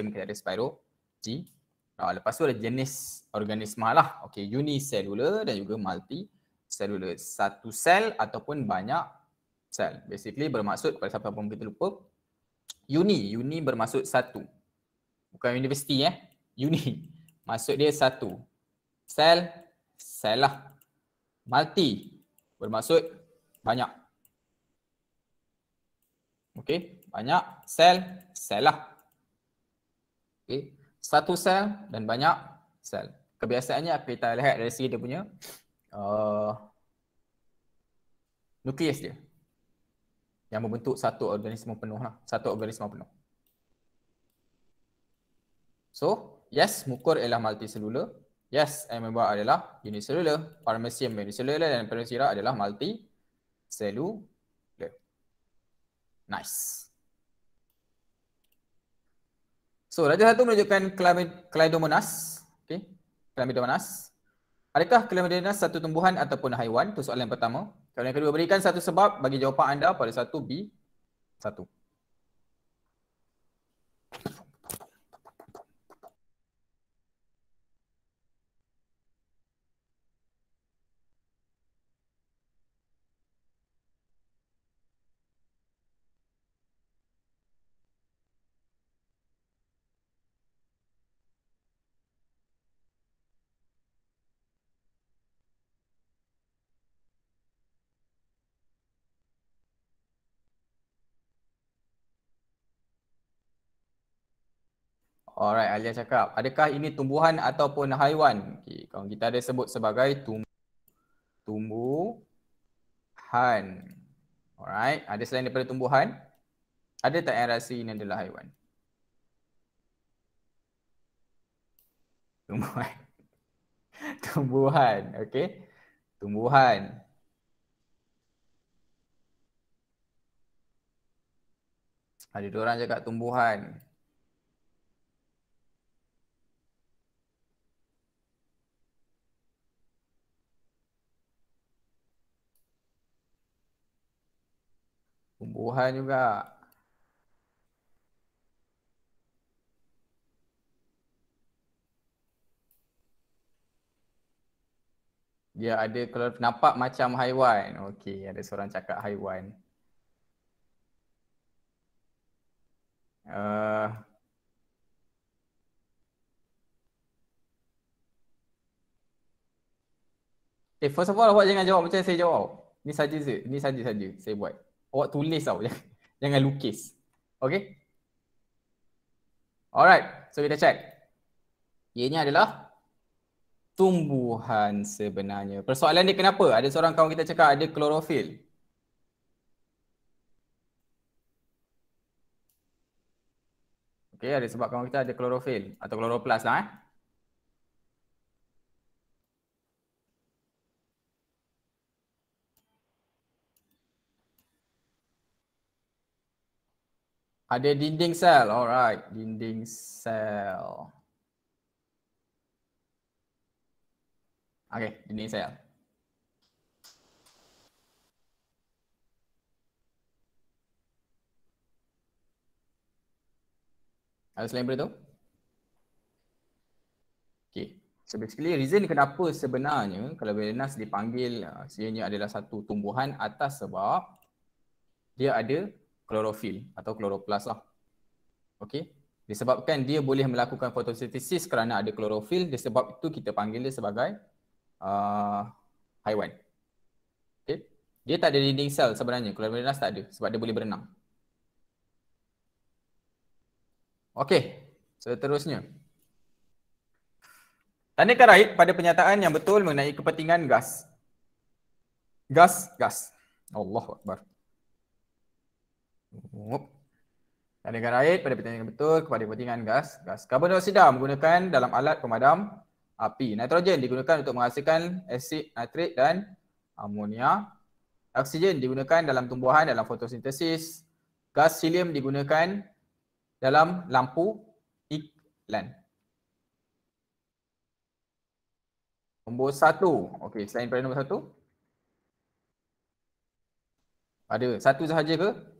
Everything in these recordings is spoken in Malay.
magnesium kita ada spiro G. Ha, lepas tu ada jenis organisma lah. Okay, unicellular dan juga multi celular. Satu sel ataupun banyak sel. Basically bermaksud kalau siapa pun kita lupa uni, uni bermaksud satu. Bukan universiti eh. Uni. Maksud dia satu. Sel, sel lah. Multi bermaksud banyak. Okay, banyak sel, sel lah. Okay. Satu sel dan banyak sel. Kebiasaannya kita lihat dari sini dia punya uh, nukleus dia yang membentuk satu organisme penuh lah. Satu organisme penuh. So, yes, mukor ialah multicellular. Yes, amoeba adalah unicellular. Paramecium unicellular dan paramecium adalah multicellular. Nice. So darjah satu menunjukkan Chlamydomonas. Okay. Chlamydomonas. Adakah Chlamydomonas satu tumbuhan ataupun haiwan? Itu soalan yang pertama. Soalan yang kedua, berikan satu sebab bagi jawapan anda pada satu B. Satu. Alright, Alia cakap. Adakah ini tumbuhan ataupun haiwan? Okay, kalau kita ada sebut sebagai tum tumbuhan. Alright, ada selain daripada tumbuhan? Ada tak yang rasa ini adalah haiwan? Tumbuhan. tumbuhan, okay. Tumbuhan. Ada dua orang cakap tumbuhan. Tumbuhan. Tumbuhan juga. Dia ada kalau nampak macam haiwan. Okey, ada seorang cakap haiwan. Uh, Eh, first of all, awak jangan jawab macam saya jawab. Ni saja saja. Ni saja saja saya buat. Awak tulis tau. Jangan, jangan lukis. Okay? Alright. So kita check. Ianya adalah tumbuhan sebenarnya. Persoalan ni kenapa? Ada seorang kawan kita cakap ada klorofil. Okay, ada sebab kawan kita ada klorofil atau kloroplas lah eh. Ada dinding sel. Alright. Dinding sel. Okay. Dinding sel. Ada selain daripada tu? Okay. So basically reason kenapa sebenarnya kalau Venus dipanggil uh, adalah satu tumbuhan atas sebab dia ada klorofil atau kloroplas lah. okay? Disebabkan dia boleh melakukan fotosintesis kerana ada klorofil, disebab itu kita panggil dia sebagai uh, haiwan. Okey. Dia tak ada dinding sel sebenarnya. Chlorophyllinus tak ada sebab dia boleh berenang. Okey. Seterusnya. Tanda karait pada penyataan yang betul mengenai kepentingan gas. Gas, gas. Allahu Akbar. Ngup. Kadangan air pada pertanyaan yang betul kepada pertandingan gas. Gas karbon dioksida menggunakan dalam alat pemadam api. Nitrogen digunakan untuk menghasilkan asid nitrit dan amonia. Oksigen digunakan dalam tumbuhan dalam fotosintesis. Gas helium digunakan dalam lampu iklan. Nombor satu. Okey, selain pada nombor satu. Ada satu sahaja ke?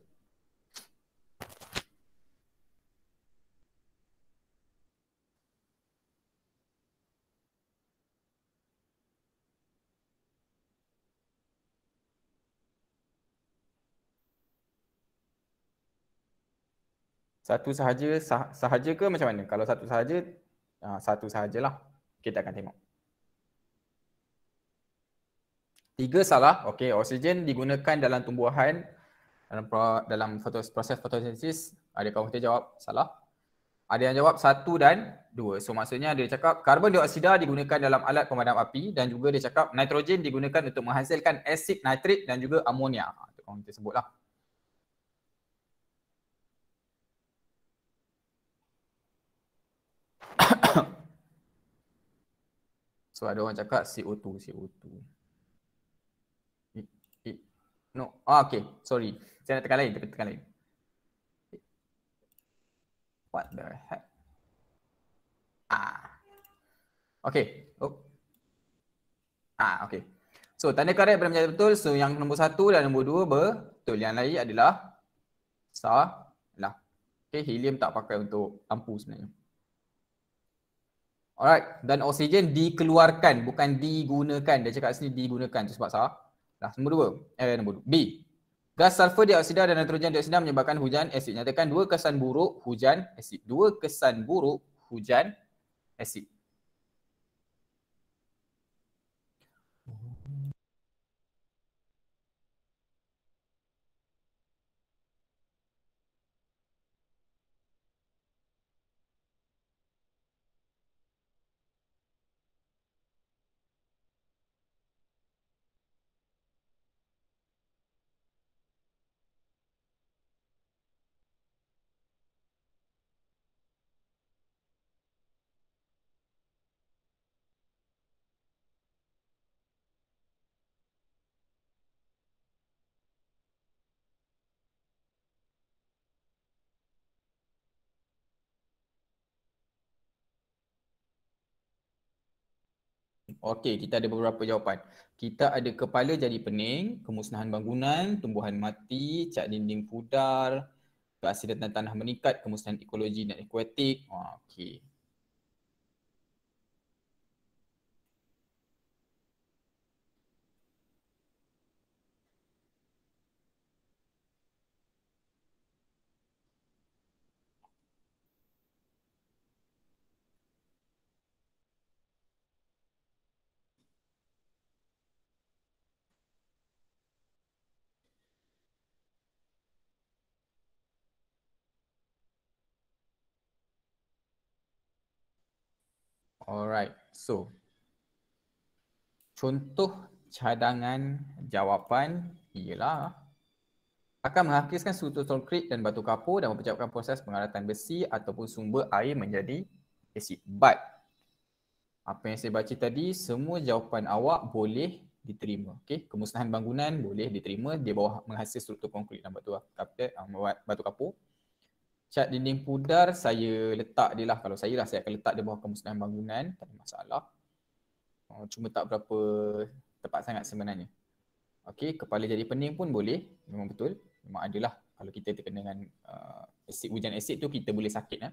Satu sahaja sah, sahaja ke macam mana? Kalau satu sahaja, uh, satu sahajalah. Kita akan tengok. Tiga salah. Okey, oksigen digunakan dalam tumbuhan dalam pro, dalam fotos, proses fotosintesis. Ada kau mesti jawab salah. Ada yang jawab satu dan dua. So maksudnya dia cakap karbon dioksida digunakan dalam alat pemadam api dan juga dia cakap nitrogen digunakan untuk menghasilkan asid nitrit dan juga amonia. Itu kau mesti sebutlah. So ada orang cakap CO2, CO2. no, ah, okay, sorry. Saya nak tekan lain, tekan, tekan lain. What the heck? Ah. Okay. Oh. Ah, okay. So tanda karet pada menjadi betul. So yang nombor satu dan nombor dua betul. Yang lain adalah salah. Okay, helium tak pakai untuk lampu sebenarnya. Alright, dan oksigen dikeluarkan bukan digunakan. Dia cakap sini digunakan tu sebab salah. Dah, nombor dua. Eh, nombor dua. B. Gas sulfur dioksida dan nitrogen dioksida menyebabkan hujan asid. Nyatakan dua kesan buruk hujan asid. Dua kesan buruk hujan asid. Okey, kita ada beberapa jawapan. Kita ada kepala jadi pening, kemusnahan bangunan, tumbuhan mati, cat dinding pudar, keaksidatan tanah meningkat, kemusnahan ekologi dan akuatik. Okey. Alright, so contoh cadangan jawapan ialah akan menghakiskan sutu solkrit dan batu kapur dan mempercepatkan proses pengaratan besi ataupun sumber air menjadi asid. But apa yang saya baca tadi, semua jawapan awak boleh diterima. Okay? Kemusnahan bangunan boleh diterima, dia bawah menghasil struktur konkrit dan batu, kapur, eh, batu kapur cat dinding pudar saya letak dia lah kalau saya lah saya akan letak dia bawah kemusnahan bangunan tak ada masalah oh, cuma tak berapa tepat sangat sebenarnya Okey, kepala jadi pening pun boleh memang betul memang adalah kalau kita terkena dengan uh, asid hujan asid tu kita boleh sakit eh.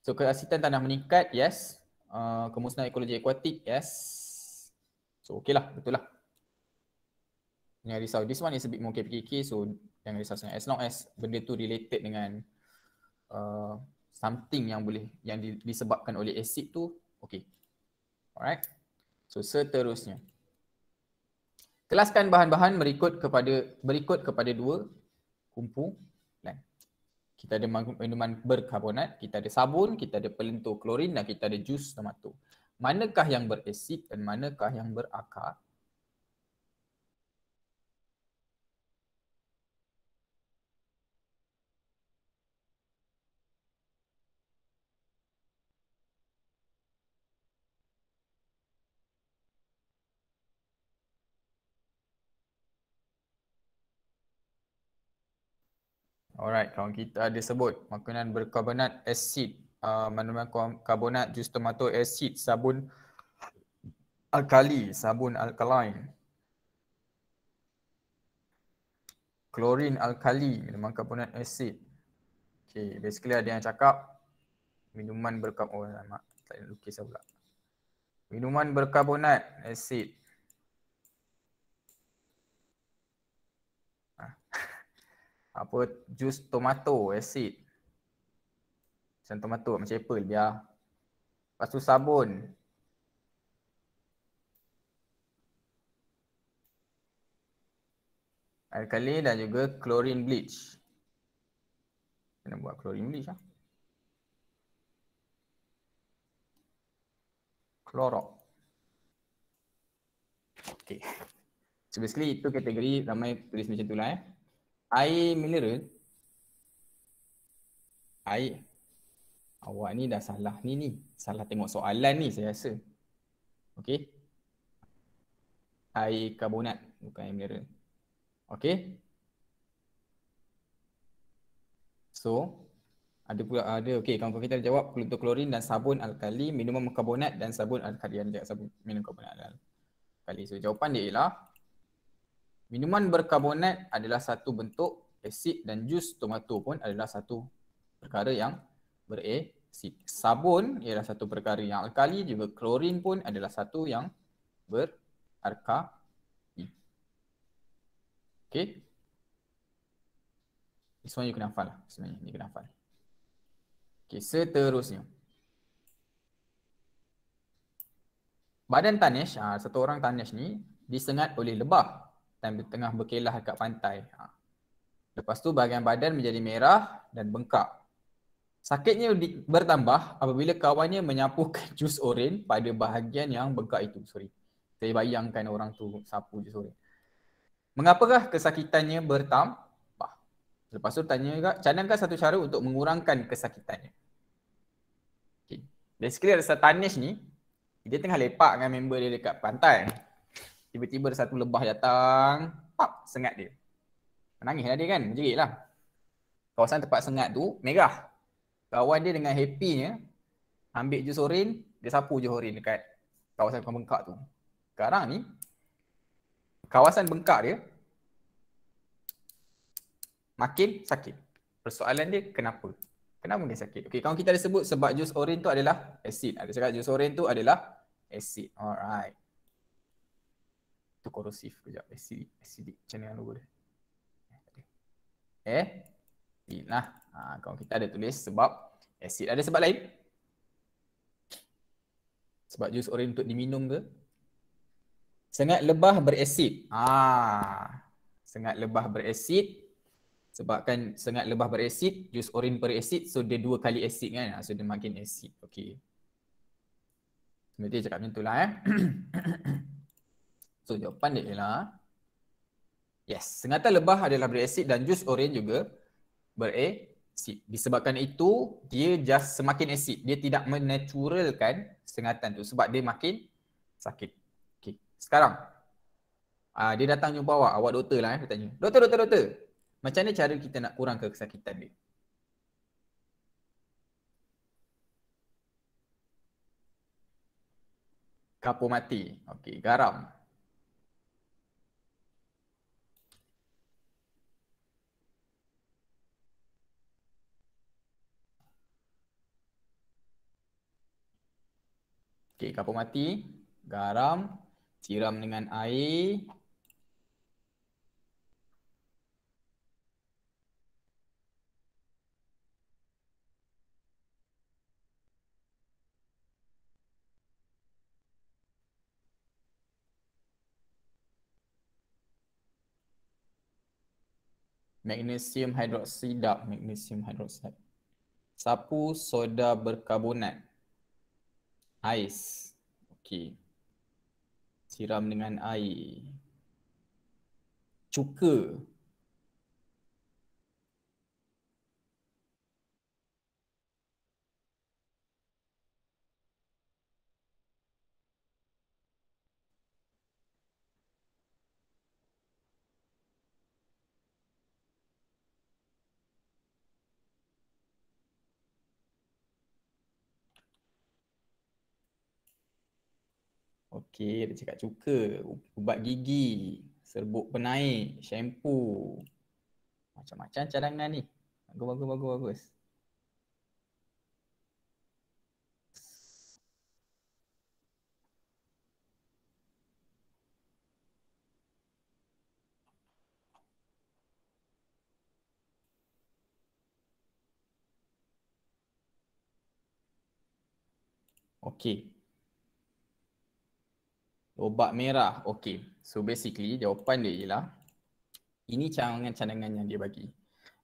so keasitan tanah meningkat yes uh, kemusnahan ekologi akuatik yes so okey lah betul lah jangan risau this one is a bit more KPKK so jangan risau sangat as long as benda tu related dengan Uh, something yang boleh yang di, disebabkan oleh asid tu okey alright so seterusnya kelaskan bahan-bahan berikut kepada berikut kepada dua kumpulan kita ada minuman berkarbonat kita ada sabun kita ada pelentur klorin dan kita ada jus tomato manakah yang berasid dan manakah yang berakar Alright, kawan kita ada sebut makanan berkarbonat asid, uh, karbonat jus tomato asid, sabun alkali, sabun alkaline. Klorin alkali, minuman karbonat asid. Okay, basically ada yang cakap minuman berkarbonat. Oh, tak nak lukis pula. Minuman berkarbonat asid. apa jus tomato acid macam tomato macam apple biar lepas tu sabun alkali dan juga chlorine bleach kena buat chlorine bleach lah Clorox Okay So basically itu kategori ramai tulis macam tu lah eh air mineral air awak ni dah salah ni ni salah tengok soalan ni saya rasa okay? air karbonat bukan air mineral okey so ada pula ada okey kalau kita jawab kloruk klorin dan sabun alkali minuman karbonat dan sabun alkali dan sabun minum karbonat alkali so jawapan dia ialah Minuman berkarbonat adalah satu bentuk asid dan jus tomato pun adalah satu perkara yang berasid. Sabun ialah satu perkara yang alkali juga klorin pun adalah satu yang berarkali. Okay. This one you kena hafal lah sebenarnya. Ni kena hafal. Okay seterusnya. Badan tanish, ah, satu orang tanish ni disengat oleh lebah time tengah berkelah dekat pantai. Ha. Lepas tu bahagian badan menjadi merah dan bengkak. Sakitnya bertambah apabila kawannya menyapukan jus oren pada bahagian yang bengkak itu. Sorry. Saya bayangkan orang tu sapu jus oren. Mengapakah kesakitannya bertambah? Lepas tu tanya juga, canangkan satu cara untuk mengurangkan kesakitannya. Okay. Basically ada satanis ni, dia tengah lepak dengan member dia dekat pantai. Tiba-tiba ada satu lebah datang, pap, sengat dia. Menangislah dia kan, menjerit lah. Kawasan tempat sengat tu, merah. Kawan dia dengan happynya, ambil jus orin dia sapu je horin dekat kawasan bengkak tu. Sekarang ni, kawasan bengkak dia, makin sakit. Persoalan dia kenapa? Kenapa dia sakit? Okay, kalau kita ada sebut sebab jus orin tu adalah asid. Ada cakap jus orin tu adalah asid. Alright tu korosif kejap acid acid macam ni kan logo dia eh acid eh, lah ha, kawan kita ada tulis sebab acid ada sebab lain sebab jus oren untuk diminum ke sengat lebah berasid ah ha, sengat lebah berasid kan sengat lebah berasid jus orin berasid so dia dua kali asid kan ha, so dia makin asid okey Nanti cakap macam tu lah eh. So jawapan dia ialah Yes, sengatan lebah adalah berasid dan jus oren juga berasid. Disebabkan itu, dia just semakin asid. Dia tidak menaturalkan sengatan tu sebab dia makin sakit. Okay. Sekarang, uh, dia datang jumpa awak. Awak doktor lah eh, dia tanya. Doktor, doktor, doktor. Macam mana cara kita nak kurang kesakitan ni? Kapur mati. Okay, garam. Okey, kapur mati, garam, siram dengan air. Magnesium hidroksida, magnesium hidroksida. Sapu soda berkarbonat. Ais. Okey. Siram dengan air. Cuka. Okay, ada cakap cuka, ubat gigi, serbuk penaik, shampoo. Macam-macam cadangan ni. Bagus, bagus, bagus, bagus. Okey. Obat merah. Okay. So basically jawapan dia ialah ini cadangan-cadangan yang dia bagi.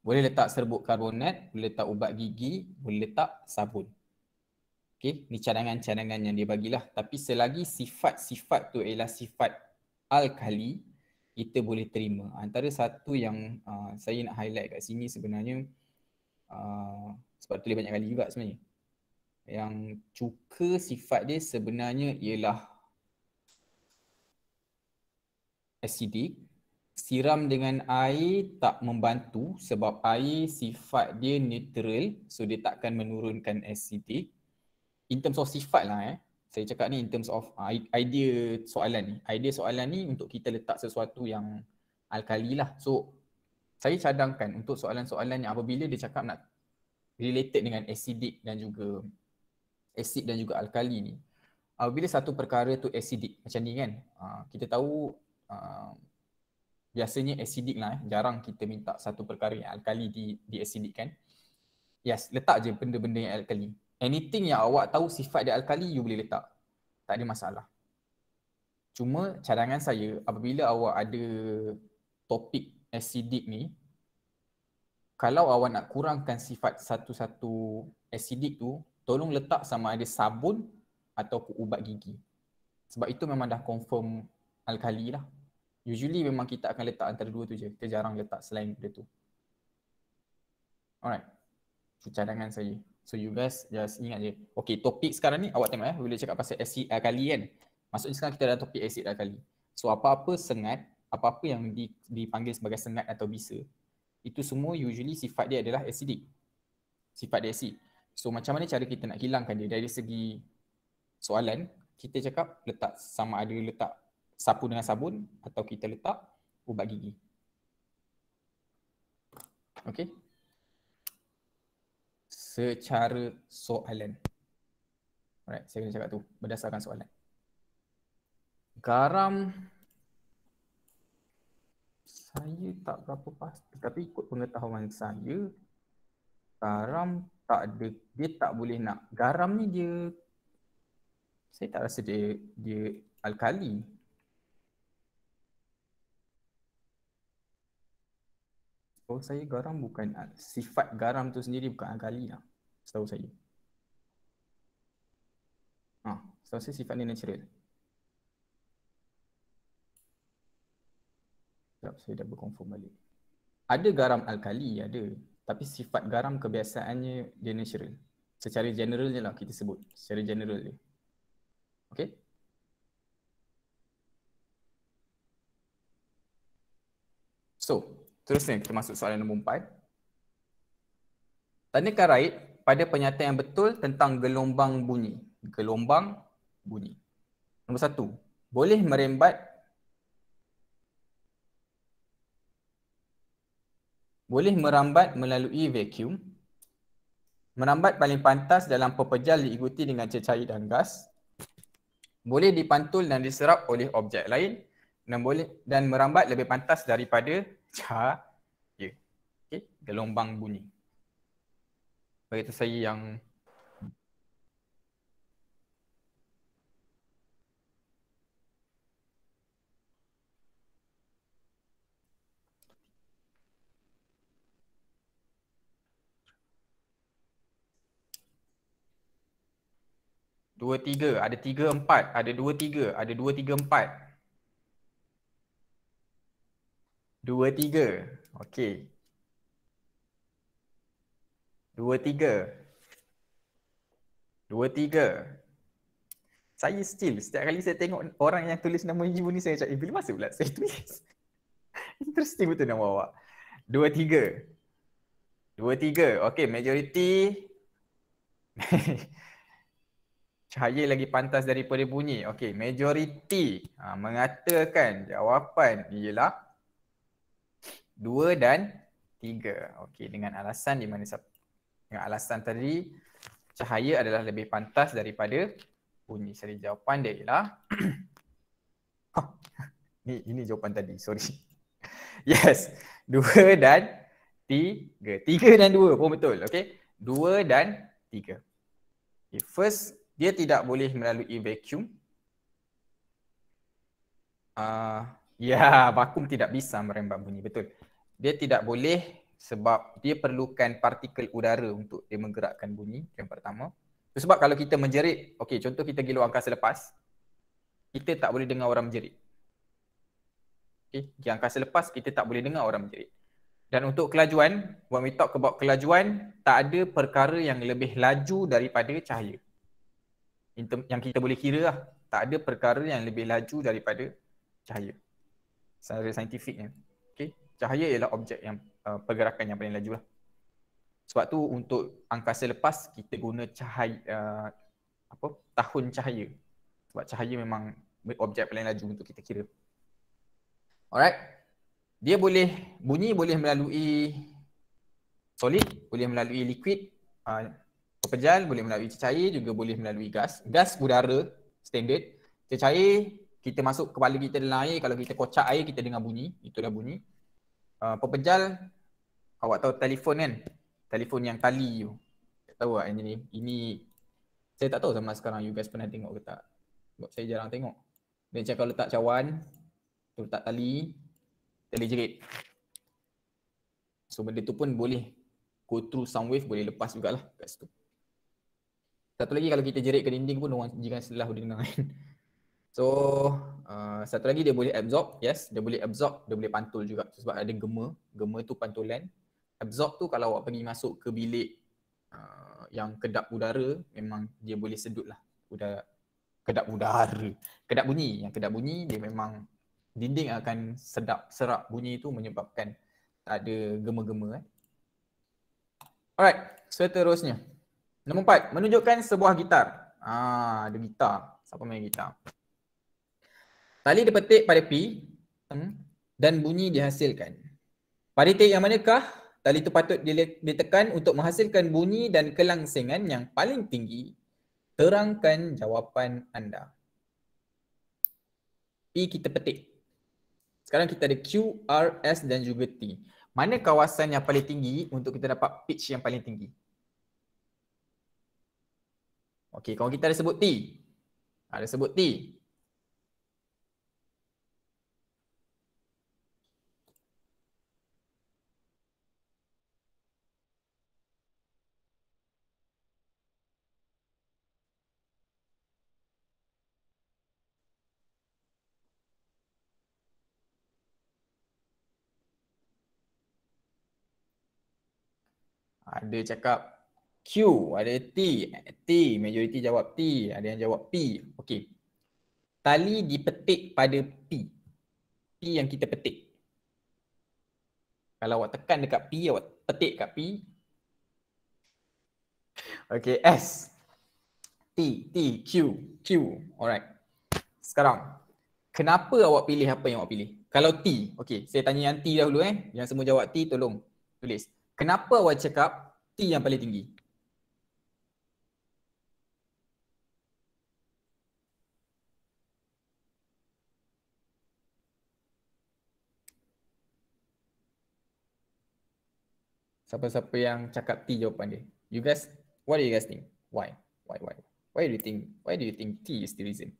Boleh letak serbuk karbonat, boleh letak ubat gigi, boleh letak sabun. Okay. Ni cadangan-cadangan yang dia bagilah. Tapi selagi sifat-sifat tu ialah sifat alkali, kita boleh terima. Antara satu yang uh, saya nak highlight kat sini sebenarnya uh, sebab tulis banyak kali juga sebenarnya. Yang cuka sifat dia sebenarnya ialah acidic siram dengan air tak membantu sebab air sifat dia neutral so dia takkan menurunkan acidic in terms of sifat lah eh saya cakap ni in terms of idea soalan ni idea soalan ni untuk kita letak sesuatu yang alkali lah so saya cadangkan untuk soalan-soalan yang apabila dia cakap nak related dengan acidic dan juga acid dan juga alkali ni apabila satu perkara tu acidic macam ni kan ah, kita tahu Ah, biasanya asidik lah. Eh. Jarang kita minta satu perkara yang alkali di, di acidic kan. Yes, letak je benda-benda yang alkali. Anything yang awak tahu sifat dia alkali, you boleh letak. Tak ada masalah. Cuma cadangan saya, apabila awak ada topik asidik ni, kalau awak nak kurangkan sifat satu-satu asidik tu, tolong letak sama ada sabun atau ubat gigi. Sebab itu memang dah confirm alkali lah. Usually memang kita akan letak antara dua tu je. Kita jarang letak selain benda tu. Alright. Itu cadangan saya. So you guys just ingat je. Okay topik sekarang ni awak tengok eh. Bila cakap pasal acid alkali kan. Maksudnya sekarang kita ada topik acid alkali. So apa-apa sengat, apa-apa yang di, dipanggil sebagai sengat atau bisa. Itu semua usually sifat dia adalah acidic. Sifat dia acid. So macam mana cara kita nak hilangkan dia dari segi soalan. Kita cakap letak sama ada letak sapu dengan sabun atau kita letak ubat gigi. Okey. Secara soalan. Alright, saya kena cakap tu berdasarkan soalan. Garam saya tak berapa pasti tapi ikut pengetahuan saya garam tak ada dia tak boleh nak garam ni dia saya tak rasa dia dia alkali setahu saya garam bukan ah, sifat garam tu sendiri bukan alkali lah setahu saya. Ha, setahu saya sifat dia natural. Sekejap saya dah berconfirm balik. Ada garam alkali ada tapi sifat garam kebiasaannya dia natural. Secara generalnya lah kita sebut. Secara general dia. Okay. So, Seterusnya kita masuk soalan nombor empat. Tanyakan Raid pada penyataan yang betul tentang gelombang bunyi. Gelombang bunyi. Nombor satu, boleh merembat boleh merambat melalui vacuum. Merambat paling pantas dalam pepejal diikuti dengan cecair dan gas. Boleh dipantul dan diserap oleh objek lain dan boleh dan merambat lebih pantas daripada Ca ya. Okey, gelombang bunyi. Bagi tu saya yang Dua, tiga. Ada tiga, empat. Ada dua, tiga. Ada dua, tiga, empat. Dua tiga. Okey. Dua tiga. Dua tiga. Saya still setiap kali saya tengok orang yang tulis nama ibu ni saya cakap, eh, bila masa pula saya tulis? Interesting betul nama awak. Dua tiga. Dua tiga. Okey, majoriti. Cahaya lagi pantas daripada bunyi. Okey, majoriti ha, mengatakan jawapan ialah dua dan tiga. Okey dengan alasan di mana dengan alasan tadi cahaya adalah lebih pantas daripada bunyi. Jadi jawapan dia ialah oh, ni ini jawapan tadi. Sorry. Yes. Dua dan tiga. Tiga dan dua pun betul. Okey. Dua dan tiga. Okay, first, dia tidak boleh melalui vacuum. Uh, ya, yeah, vakum tidak bisa merembak bunyi. Betul dia tidak boleh sebab dia perlukan partikel udara untuk dia menggerakkan bunyi yang pertama. Itu sebab kalau kita menjerit, okey contoh kita pergi luar angkasa lepas, kita tak boleh dengar orang menjerit. Okey, pergi angkasa lepas kita tak boleh dengar orang menjerit. Dan untuk kelajuan, when we talk about kelajuan, tak ada perkara yang lebih laju daripada cahaya. Yang kita boleh kira lah, tak ada perkara yang lebih laju daripada cahaya. Secara saintifiknya cahaya ialah objek yang uh, pergerakan yang paling laju lah. Sebab tu untuk angkasa lepas kita guna cahaya uh, apa tahun cahaya. Sebab cahaya memang objek paling laju untuk kita kira. Alright. Dia boleh bunyi boleh melalui solid, boleh melalui liquid, uh, pejal, boleh melalui cecair, juga boleh melalui gas. Gas udara standard. Cecair kita masuk kepala kita dalam air kalau kita kocak air kita dengar bunyi, itulah bunyi. Ah, pepejal awak tahu telefon kan telefon yang tali tu tak tahu lah ini ini saya tak tahu sama sekarang you guys pernah tengok ke tak sebab saya jarang tengok dia macam kalau letak cawan tu tak tali tali jerit so benda tu pun boleh go through sound wave boleh lepas jugalah kat situ satu lagi kalau kita jerit ke dinding pun orang jiran sebelah boleh dengar kan. So uh, satu lagi dia boleh absorb, yes, dia boleh absorb, dia boleh pantul juga so, sebab ada gema, gema tu pantulan. Absorb tu kalau awak pergi masuk ke bilik uh, yang kedap udara, memang dia boleh sedut lah udara kedap udara. Kedap bunyi, yang kedap bunyi dia memang dinding akan sedap serap bunyi tu menyebabkan tak ada gema-gema eh. Alright, seterusnya. Nombor empat, menunjukkan sebuah gitar. Ah, ada gitar. Siapa main gitar? Tali dipetik pada P hmm, dan bunyi dihasilkan. Pada titik yang manakah tali itu patut ditekan untuk menghasilkan bunyi dan kelangsingan yang paling tinggi? Terangkan jawapan anda. P kita petik. Sekarang kita ada Q, R, S dan juga T. Mana kawasan yang paling tinggi untuk kita dapat pitch yang paling tinggi? Okey, kalau kita ada sebut T. Ada sebut T. ada cakap Q, ada T, T, majoriti jawab T, ada yang jawab P. Okey. Tali dipetik pada P. P yang kita petik. Kalau awak tekan dekat P, awak petik dekat P. Okey, S. T, T, Q, Q. Alright. Sekarang, kenapa awak pilih apa yang awak pilih? Kalau T, okey, saya tanya yang T dahulu eh. Yang semua jawab T, tolong tulis. Kenapa awak cakap T yang paling tinggi. Siapa-siapa yang cakap T jawapan dia. You guys, what do you guys think? Why? Why why? Why do you think why do you think T is the reason?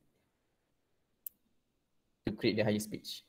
To create the highest pitch.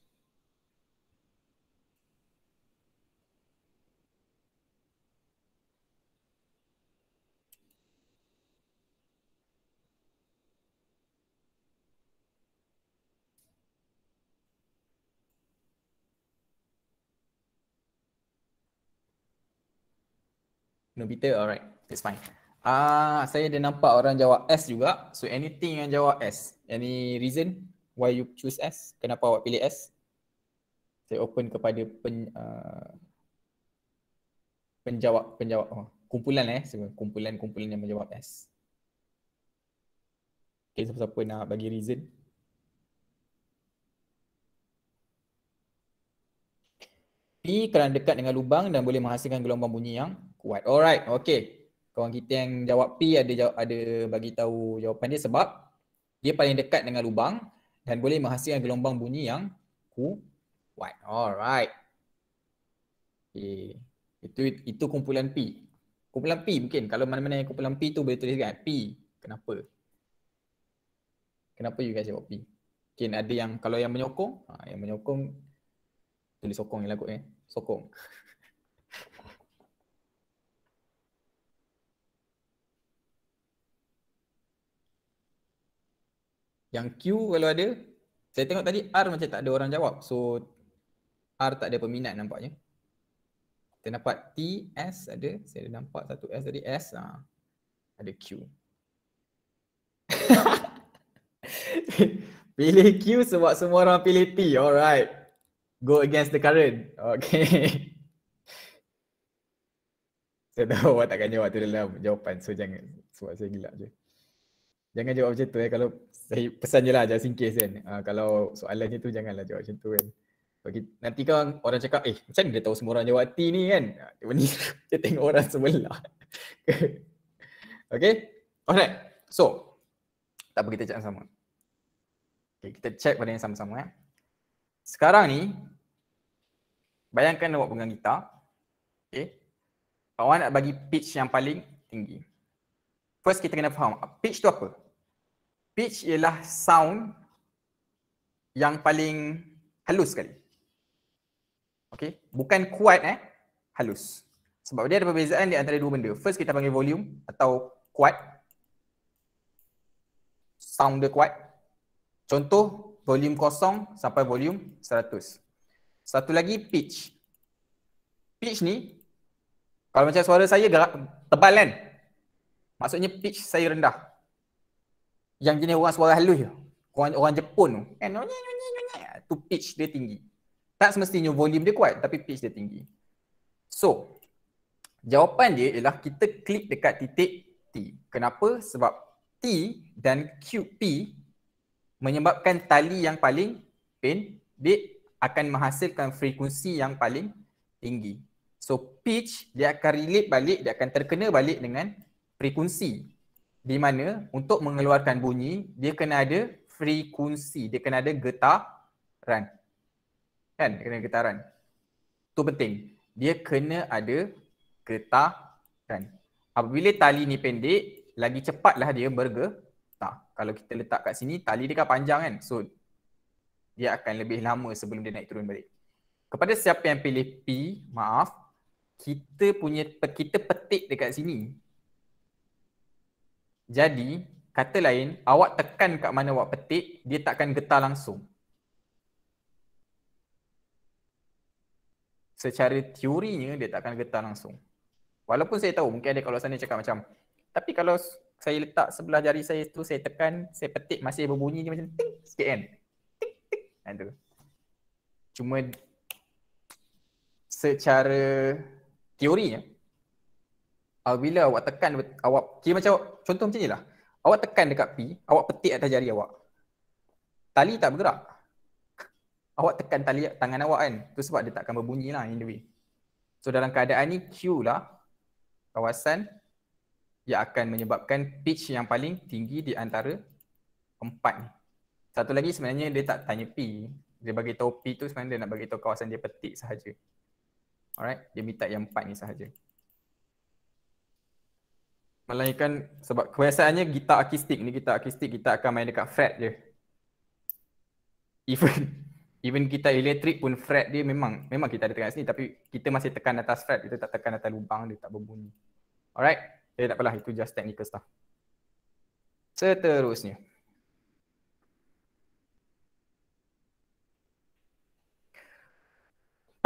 No Peter, alright. It's fine. Ah, uh, saya ada nampak orang jawab S juga. So anything yang jawab S. Any reason why you choose S? Kenapa awak pilih S? Saya open kepada pen, uh, penjawab penjawab oh, kumpulan eh semua kumpulan-kumpulan yang menjawab S. Okay, siapa-siapa nak bagi reason? P kerana dekat dengan lubang dan boleh menghasilkan gelombang bunyi yang kuat. Alright, okay. Kawan kita yang jawab P ada jawab, ada bagi tahu jawapan dia sebab dia paling dekat dengan lubang dan boleh menghasilkan gelombang bunyi yang ku. kuat. Alright. Okay. Itu itu kumpulan P. Kumpulan P mungkin kalau mana-mana yang kumpulan P tu boleh tulis kan P. Kenapa? Kenapa you guys jawab P? Mungkin ada yang kalau yang menyokong, ha, yang menyokong tulis sokong yang lagu eh. Sokong. Yang Q kalau ada Saya tengok tadi R macam tak ada orang jawab So R tak ada peminat nampaknya Kita nampak T, S ada Saya ada nampak satu S tadi S ha. Ada Q Pilih Q sebab semua orang pilih P, Alright Go against the current Okay Saya tahu awak takkan jawab tu dalam jawapan So jangan Sebab saya gila je Jangan jawab macam tu eh. Kalau saya pesan je lah just in case kan. Uh, kalau soalan macam tu janganlah jawab macam tu kan. Bagi, nanti kan orang cakap eh macam mana dia tahu semua orang jawab T ni kan. Ah, dia ni dia tengok orang sebelah. okay. Alright. So. Tak apa kita cakap sama. Okay, kita check pada yang sama-sama eh. Sekarang ni bayangkan awak pegang gitar. Okay. Awak nak bagi pitch yang paling tinggi. First kita kena faham pitch tu apa pitch ialah sound yang paling halus sekali. Okay, bukan kuat eh, halus. Sebab dia ada perbezaan di antara dua benda. First kita panggil volume atau kuat. Sound dia kuat. Contoh, volume kosong sampai volume seratus. Satu lagi, pitch. Pitch ni, kalau macam suara saya gerak, tebal kan? Maksudnya pitch saya rendah yang jenis orang suara halus je. Orang, orang Jepun tu. Kan? Tu pitch dia tinggi. Tak semestinya volume dia kuat tapi pitch dia tinggi. So, jawapan dia ialah kita klik dekat titik T. Kenapa? Sebab T dan QP menyebabkan tali yang paling pendek akan menghasilkan frekuensi yang paling tinggi. So pitch dia akan relate balik, dia akan terkena balik dengan frekuensi di mana untuk mengeluarkan bunyi dia kena ada frekuensi dia kena ada getaran kan dia kena getaran tu penting dia kena ada getaran apabila tali ni pendek lagi cepatlah dia bergetar kalau kita letak kat sini tali dia kan panjang kan so dia akan lebih lama sebelum dia naik turun balik kepada siapa yang pilih P maaf kita punya kita petik dekat sini jadi, kata lain, awak tekan kat mana awak petik, dia takkan getar langsung. Secara teorinya, dia takkan getar langsung. Walaupun saya tahu, mungkin ada kalau sana cakap macam, tapi kalau saya letak sebelah jari saya tu, saya tekan, saya petik, masih berbunyi dia macam ting sikit kan? Ting, ting. Ha, Cuma secara teorinya, Ah, bila awak tekan awak kira macam contoh macam lah awak tekan dekat pi awak petik atas jari awak tali tak bergerak awak tekan tali tangan awak kan tu sebab dia takkan berbunyi lah in the way so dalam keadaan ni Q lah kawasan yang akan menyebabkan pitch yang paling tinggi di antara empat ni satu lagi sebenarnya dia tak tanya pi dia bagi tahu pi tu sebenarnya dia nak bagi tahu kawasan dia petik sahaja alright dia minta yang empat ni sahaja Melainkan sebab kebiasaannya gitar akustik ni gitar akustik kita akan main dekat fret je. Even even kita elektrik pun fret dia memang memang kita ada tekan sini tapi kita masih tekan atas fret kita tak tekan atas lubang dia tak berbunyi. Alright. Jadi eh, tak apalah itu just technical stuff. Seterusnya.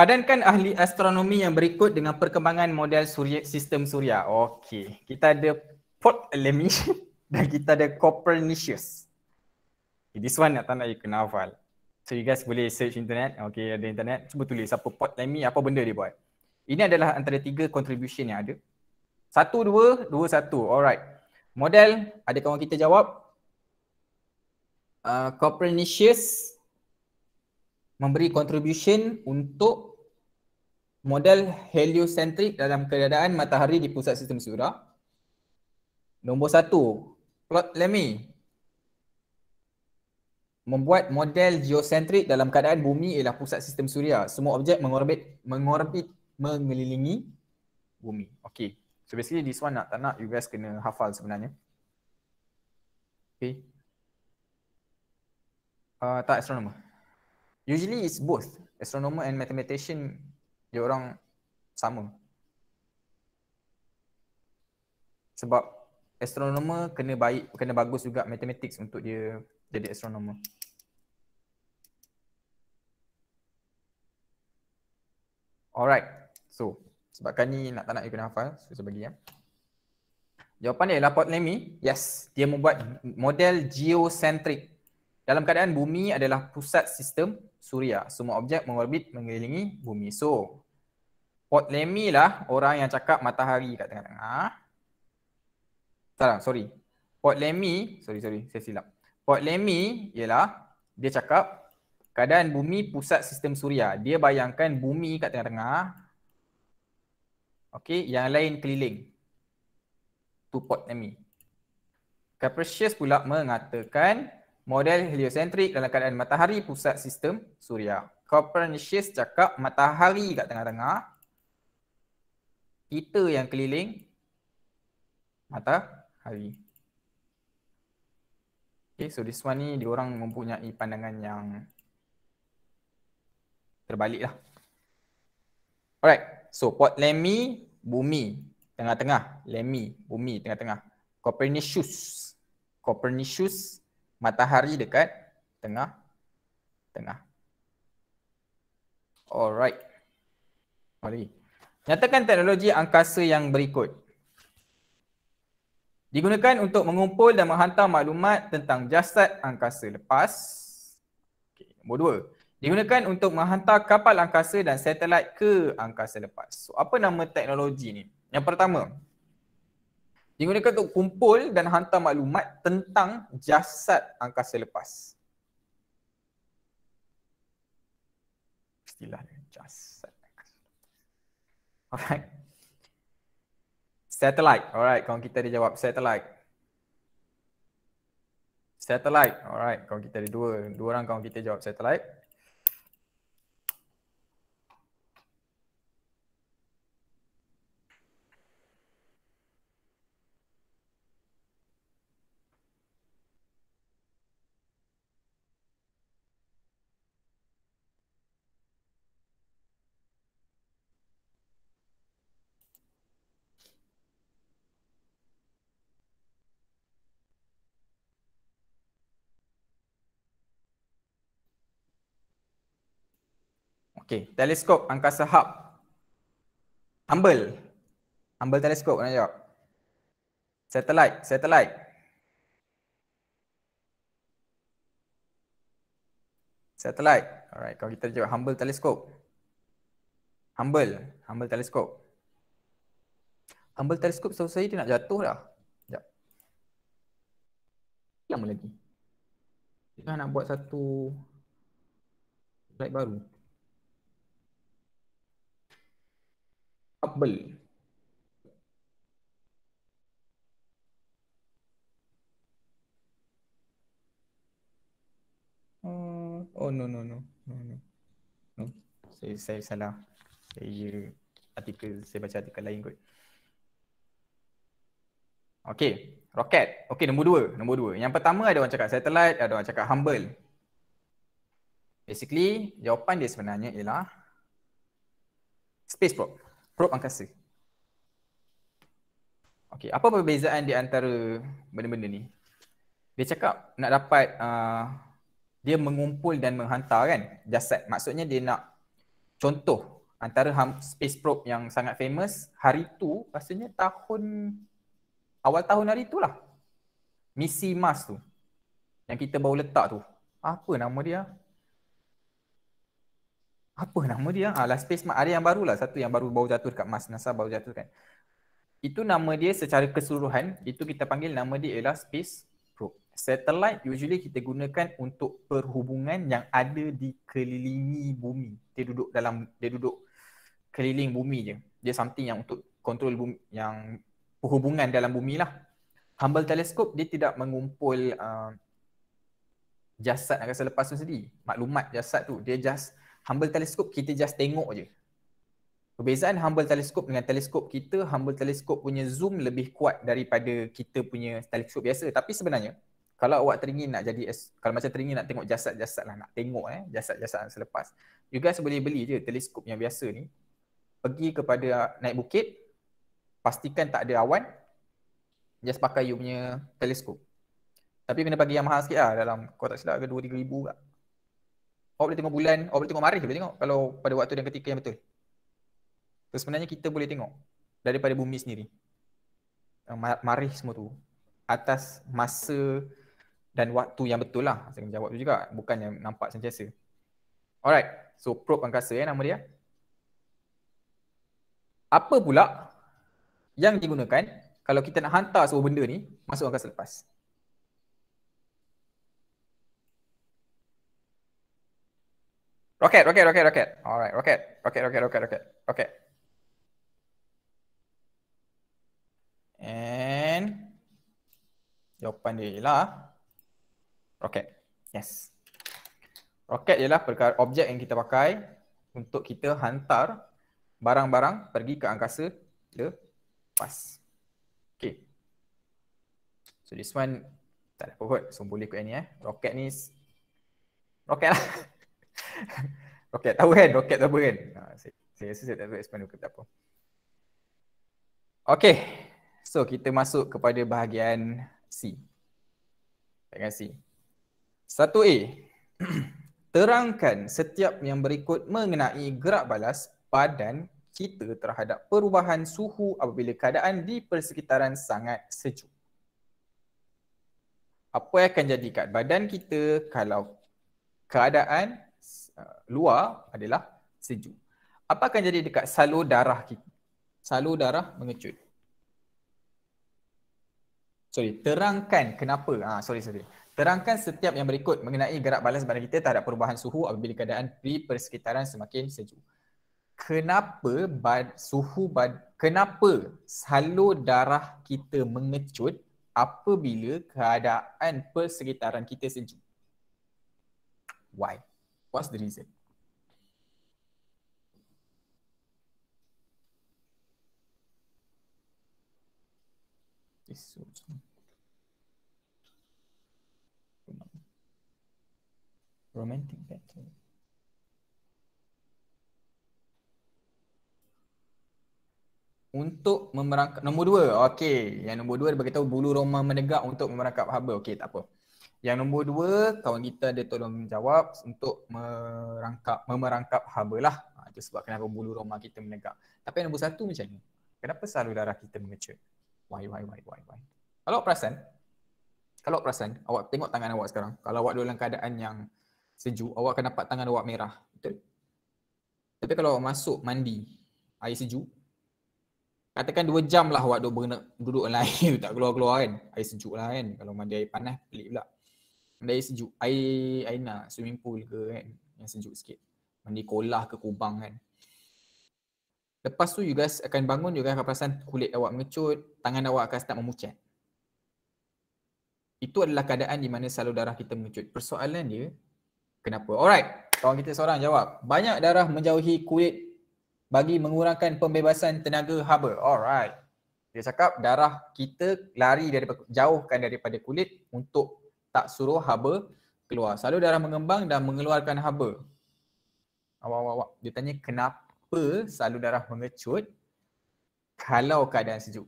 Padankan ahli astronomi yang berikut dengan perkembangan model suria, sistem suria. Okey, kita ada Ptolemy dan kita ada Copernicus. Okay, this one nak tanya you kena hafal. So you guys boleh search internet. Okey, ada internet. Cuba tulis siapa Ptolemy, apa benda dia buat. Ini adalah antara tiga contribution yang ada. Satu, dua, dua, satu. Alright. Model, ada kawan kita jawab. Uh, Copernicus memberi contribution untuk model heliocentrik dalam keadaan matahari di pusat sistem surya. Nombor satu, plot Lemmy. Membuat model geosentrik dalam keadaan bumi ialah pusat sistem surya. Semua objek mengorbit, mengorbit mengelilingi bumi. Okay. So basically this one nak tak nak you guys kena hafal sebenarnya. Okay. Uh, ah, tak astronomer. Usually it's both. Astronomer and mathematician dia orang sama. Sebab astronomer kena baik kena bagus juga matematik untuk dia jadi astronomer. Alright. So, sebab kan ni nak tak nak you kena hafal, so saya bagi ya. Jawapan dia ialah Ptolemy. Yes, dia membuat model geocentric. Dalam keadaan bumi adalah pusat sistem, Surya. Semua objek mengorbit mengelilingi bumi. So, Ptolemy lah orang yang cakap matahari kat tengah-tengah. Salah, sorry. Ptolemy, sorry sorry, saya silap. Ptolemy ialah dia cakap keadaan bumi pusat sistem Surya. Dia bayangkan bumi kat tengah-tengah. Okey, yang lain keliling. Tu Ptolemy. Capricious pula mengatakan model heliocentrik dalam keadaan matahari pusat sistem suria. Copernicus cakap matahari kat tengah-tengah. Kita yang keliling matahari. Okay, so this one ni diorang mempunyai pandangan yang terbalik lah. Alright, so Port Lemmy, bumi, tengah-tengah. Lemmy, bumi, tengah-tengah. Copernicus. Copernicus, matahari dekat tengah tengah. Alright. Mari. Nyatakan teknologi angkasa yang berikut. Digunakan untuk mengumpul dan menghantar maklumat tentang jasad angkasa lepas. Okay, nombor dua. Digunakan untuk menghantar kapal angkasa dan satelit ke angkasa lepas. So, apa nama teknologi ni? Yang pertama, digunakan untuk kumpul dan hantar maklumat tentang jasad angkasa lepas. Istilah jasad Alright. Satellite. Alright, kau kita dia jawab satellite. Satellite. Alright, kau kita ada dua. Dua orang kau kita jawab satellite. Okay, teleskop angkasa hub. Humble. Humble teleskop nak jawab. Satellite, satellite. Satellite. Alright, kalau kita jawab humble teleskop. Humble, humble teleskop. Humble teleskop selesai dia nak jatuh dah. Sekejap. Lama lagi. Kita nak buat satu slide baru. mustaqbal. Hmm, oh no no no no no. no. Saya saya salah. Saya artikel saya baca artikel lain kot. Okay, roket. Okay, nombor dua. Nombor dua. Yang pertama ada orang cakap satellite, ada orang cakap humble. Basically, jawapan dia sebenarnya ialah space probe probe angkasa. Okay, apa perbezaan di antara benda-benda ni? Dia cakap nak dapat uh, dia mengumpul dan menghantar kan jasad. Maksudnya dia nak contoh antara space probe yang sangat famous hari tu rasanya tahun awal tahun hari tu lah. Misi Mars tu yang kita baru letak tu. Apa nama dia? apa nama dia? Ah, last space ada yang baru lah satu yang baru baru jatuh dekat Mas NASA baru jatuh kan. Itu nama dia secara keseluruhan itu kita panggil nama dia ialah space probe. Satellite usually kita gunakan untuk perhubungan yang ada di dikelilingi bumi. Dia duduk dalam dia duduk keliling bumi je. Dia something yang untuk kontrol bumi yang perhubungan dalam bumi lah. Hubble Telescope dia tidak mengumpul uh, jasad angkasa lepas tu sedih. Maklumat jasad tu dia just Humble Telescope kita just tengok je. Perbezaan Humble Telescope dengan teleskop kita, Humble Telescope punya zoom lebih kuat daripada kita punya teleskop biasa. Tapi sebenarnya, kalau awak teringin nak jadi, kalau macam teringin nak tengok jasad-jasad lah, nak tengok eh, jasad-jasad selepas. You guys boleh beli je teleskop yang biasa ni. Pergi kepada naik bukit, pastikan tak ada awan, just pakai you punya teleskop. Tapi kena bagi yang mahal sikit lah dalam, kalau tak silap ke 2-3 ribu kat. Lah. Awak boleh tengok bulan, awak boleh tengok marikh boleh tengok kalau pada waktu dan ketika yang betul. So sebenarnya kita boleh tengok daripada bumi sendiri. Uh, marikh semua tu atas masa dan waktu yang betul lah. Saya kena jawab tu juga. Bukan yang nampak sentiasa. Alright. So probe angkasa ya eh, nama dia. Apa pula yang digunakan kalau kita nak hantar semua benda ni masuk angkasa lepas? Roket, roket, roket, roket. Alright, roket, roket, roket, roket, roket, roket. And jawapan dia ialah roket. Yes. Roket ialah perkara objek yang kita pakai untuk kita hantar barang-barang pergi ke angkasa lepas. Okay. So this one tak ada pokok. So boleh ikut yang ni eh. Roket ni roket lah. roket tahu kan roket tahu kan ha, saya, saya rasa saya tak tahu expand roket apa Okay so kita masuk kepada bahagian C bahagian C Satu a terangkan setiap yang berikut mengenai gerak balas badan kita terhadap perubahan suhu apabila keadaan di persekitaran sangat sejuk. Apa yang akan jadi kat badan kita kalau keadaan Uh, luar adalah sejuk. Apa akan jadi dekat salur darah kita? Salur darah mengecut. Sorry, terangkan kenapa. Ah, sorry, sorry. Terangkan setiap yang berikut mengenai gerak balas badan kita terhadap perubahan suhu apabila keadaan di persekitaran semakin sejuk. Kenapa bad, suhu bad, kenapa salur darah kita mengecut apabila keadaan persekitaran kita sejuk? Why? What's the reason? This is romantic battle. Untuk memerangkap, nombor dua, okey. Yang nombor dua dia beritahu bulu Roma menegak untuk memerangkap haba. Okey, tak apa. Yang nombor dua, kawan kita ada tolong jawab untuk merangkap, memerangkap haba lah. Ha, itu sebab kenapa bulu roma kita menegak. Tapi yang nombor satu macam ni. Kenapa selalu darah kita mengecut? Why, why, why, why, why? Kalau awak perasan, kalau awak perasan, awak tengok tangan awak sekarang. Kalau awak dalam keadaan yang sejuk, awak akan dapat tangan awak merah. Betul? Tapi kalau awak masuk mandi, air sejuk, Katakan dua jam lah awak duduk, duduk lain, tak keluar-keluar kan. Air sejuk lah kan. Kalau mandi air panas, pelik pula air sejuk, air aina swimming pool ke kan yang sejuk sikit. Mandi kolah ke kubang kan. Lepas tu you guys akan bangun you guys akan perasan kulit awak mengecut, tangan awak akan start memucat. Itu adalah keadaan di mana salur darah kita mengecut. Persoalan dia kenapa? Alright, kawan kita seorang jawab. Banyak darah menjauhi kulit bagi mengurangkan pembebasan tenaga haba. Alright. Dia cakap darah kita lari daripada jauhkan daripada kulit untuk tak suruh haba keluar. Selalu darah mengembang dan mengeluarkan haba. Awak, awak, awak. Dia tanya kenapa selalu darah mengecut kalau keadaan sejuk.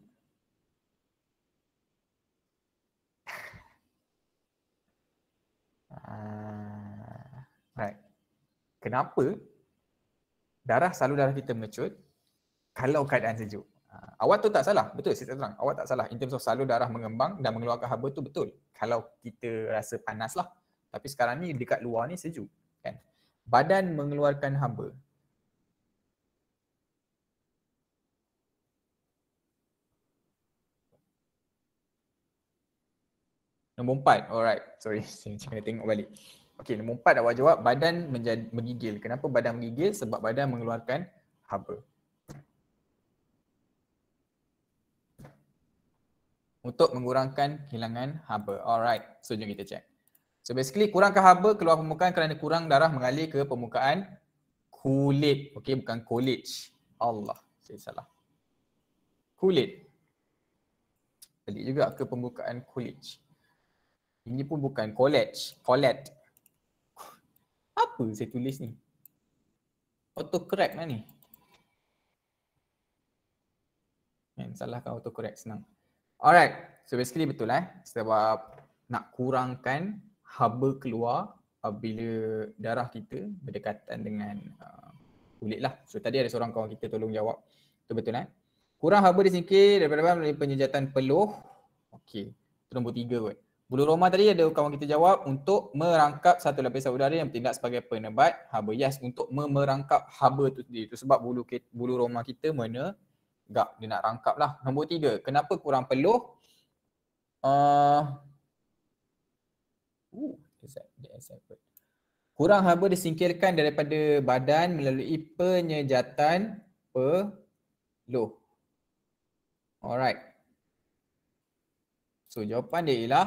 Uh, right. Kenapa darah selalu darah kita mengecut kalau keadaan sejuk? Awak tu tak salah. Betul saya tak terang. Awak tak salah in terms of salur darah mengembang dan mengeluarkan haba tu betul. Kalau kita rasa panas lah. Tapi sekarang ni dekat luar ni sejuk. Kan? Badan mengeluarkan haba. Nombor empat. Alright. Sorry. Saya kena tengok balik. Okay. Nombor empat awak jawab. Badan menjadi, menggigil. Kenapa badan menggigil? Sebab badan mengeluarkan haba. untuk mengurangkan kehilangan haba. Alright, so jom kita check. So basically kurang ke haba keluar permukaan kerana kurang darah mengalir ke permukaan kulit. Okay, bukan college. Allah, saya salah. Kulit. Balik juga ke permukaan college. Ini pun bukan college. Collect. Apa saya tulis ni? Autocorrect lah ni. Man, salahkan autocorrect senang. Alright. So basically betul eh. Sebab nak kurangkan haba keluar apabila darah kita berdekatan dengan uh, kulit lah. So tadi ada seorang kawan kita tolong jawab. Tu betul eh. Kurang haba disingkir daripada melalui penyejatan peluh. Okey. Itu nombor tiga kot. Bulu Roma tadi ada kawan kita jawab untuk merangkap satu lapisan udara yang bertindak sebagai penebat haba. Yes, untuk memerangkap haba tu sendiri. Itu sebab bulu, bulu Roma kita mana gap dia nak rangkap lah. Nombor tiga, kenapa kurang peluh? Uh, uh kurang haba disingkirkan daripada badan melalui penyejatan peluh. Alright. So jawapan dia ialah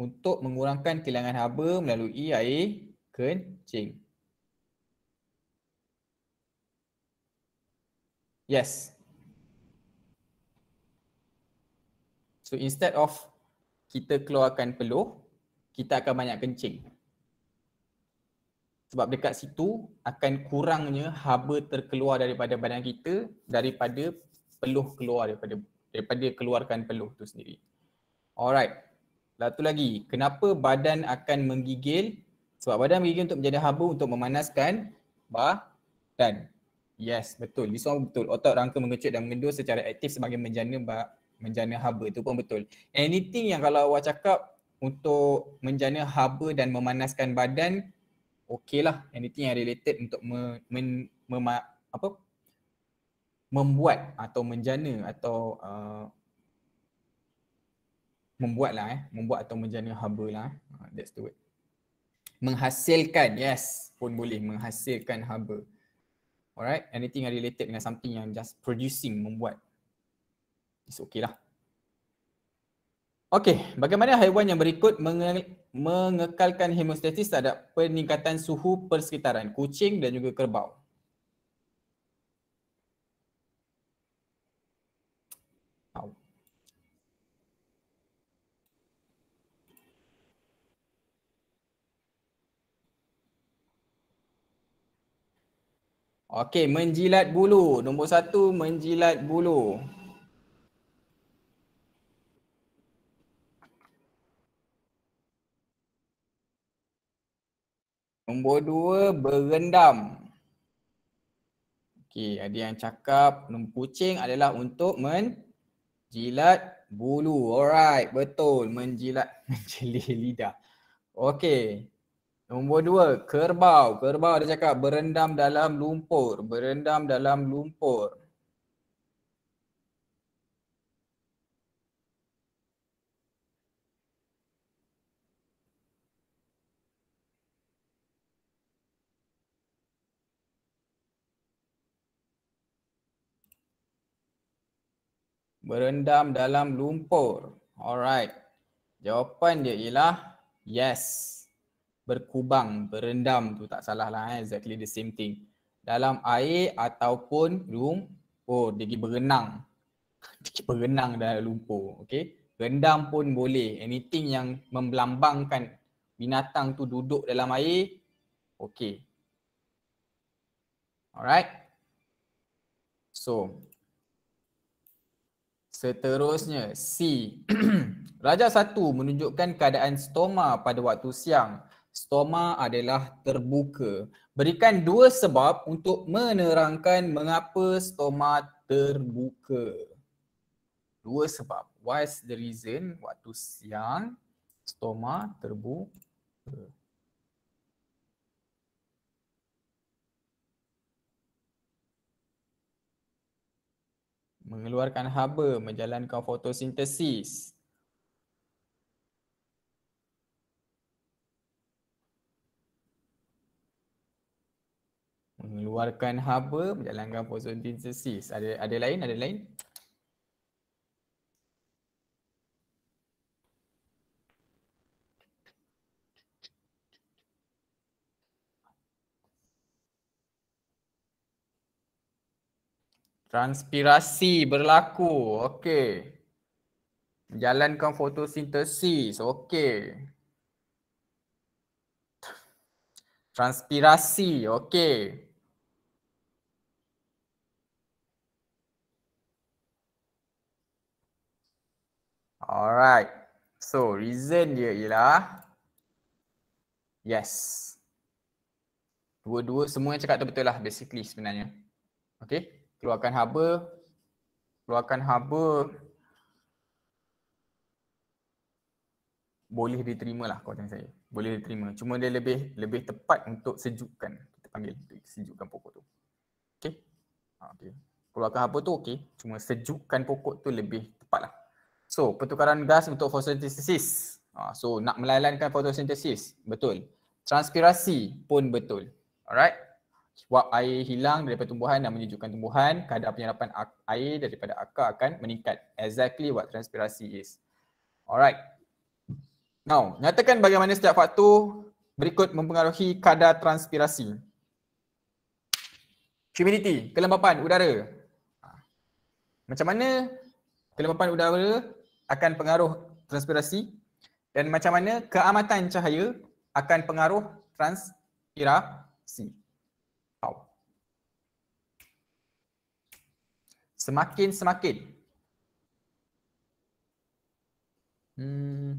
untuk mengurangkan kehilangan haba melalui air kencing. Yes. So instead of kita keluarkan peluh, kita akan banyak kencing. Sebab dekat situ akan kurangnya haba terkeluar daripada badan kita daripada peluh keluar daripada daripada keluarkan peluh tu sendiri. Alright. Satu lah lagi, kenapa badan akan menggigil? Sebab badan menggigil untuk menjadi haba untuk memanaskan badan. Yes, betul. This one betul. Otot rangka mengecut dan mengendur secara aktif sebagai menjana menjana haba itu pun betul. Anything yang kalau awak cakap untuk menjana haba dan memanaskan badan, okey lah. Anything yang related untuk me, men, mema, apa? membuat atau menjana atau uh, membuat lah eh. Membuat atau menjana haba lah. Eh. That's the word. Menghasilkan, yes pun boleh menghasilkan haba. Alright, anything yang related dengan something yang just producing, membuat It's okay lah Okay, bagaimana haiwan yang berikut menge- mengekalkan hemostasis terhadap peningkatan suhu persekitaran Kucing dan juga kerbau Okey, menjilat bulu. Nombor satu, menjilat bulu. Nombor dua, berendam. Okey, ada yang cakap kucing adalah untuk menjilat bulu. Alright, betul. Menjilat, menjilat lidah. Okey, Nombor dua, kerbau. Kerbau dia cakap berendam dalam lumpur. Berendam dalam lumpur. Berendam dalam lumpur. Alright. Jawapan dia ialah yes. Yes berkubang, berendam tu tak salah lah eh. exactly the same thing dalam air ataupun lumpur. oh dia pergi berenang dia pergi berenang dalam lumpur okay rendam pun boleh anything yang membelambangkan binatang tu duduk dalam air okay alright so seterusnya C Raja satu menunjukkan keadaan stoma pada waktu siang stoma adalah terbuka. Berikan dua sebab untuk menerangkan mengapa stoma terbuka. Dua sebab. Why is the reason waktu siang stoma terbuka? Mengeluarkan haba, menjalankan fotosintesis, mengeluarkan haba menjalankan fotosintesis. Ada ada lain ada lain? Transpirasi berlaku. Okey. Menjalankan fotosintesis. Okey. Transpirasi. Okey. Alright. So, reason dia ialah yes. Dua-dua semua yang cakap tu betul lah basically sebenarnya. Okay. Keluarkan haba. Keluarkan haba. Boleh diterima lah kau macam saya. Boleh diterima. Cuma dia lebih lebih tepat untuk sejukkan. Kita panggil sejukkan pokok tu. Okay. Ah, okay. Keluarkan haba tu okay. Cuma sejukkan pokok tu lebih tepat lah. So, pertukaran gas untuk fotosintesis. Ha, so, nak melalankan fotosintesis, betul. Transpirasi pun betul. Alright. Sebab air hilang daripada tumbuhan dan menyejukkan tumbuhan, kadar penyerapan air daripada akar akan meningkat. Exactly what transpirasi is. Alright. Now, nyatakan bagaimana setiap faktor berikut mempengaruhi kadar transpirasi. Humidity, kelembapan udara. Ha. Macam mana kelembapan udara akan pengaruh transpirasi dan macam mana keamatan cahaya akan pengaruh transpirasi. Wow. Semakin semakin. Hmm.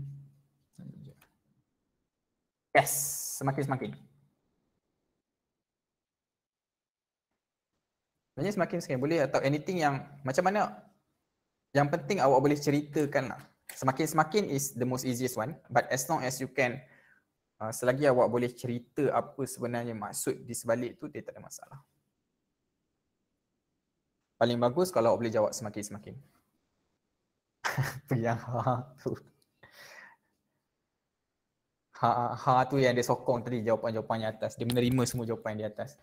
Yes, semakin semakin. Maksudnya semakin sekian boleh atau anything yang macam mana yang penting awak boleh ceritakan lah. Semakin-semakin is the most easiest one. But as long as you can, uh, selagi awak boleh cerita apa sebenarnya maksud di sebalik tu, dia tak ada masalah. Paling bagus kalau awak boleh jawab semakin-semakin. yang ha tu. Ha, ha tu yang dia sokong tadi jawapan-jawapan yang atas. Dia menerima semua jawapan di atas.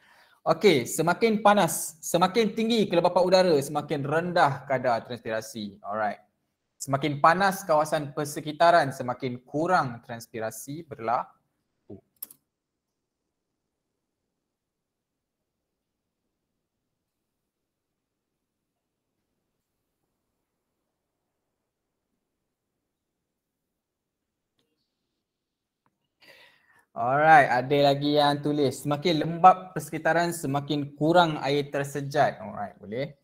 Okey, semakin panas, semakin tinggi kelembapan udara, semakin rendah kadar transpirasi. Alright. Semakin panas kawasan persekitaran, semakin kurang transpirasi berlaku. Alright, ada lagi yang tulis. Semakin lembap persekitaran, semakin kurang air tersejat. Alright, boleh.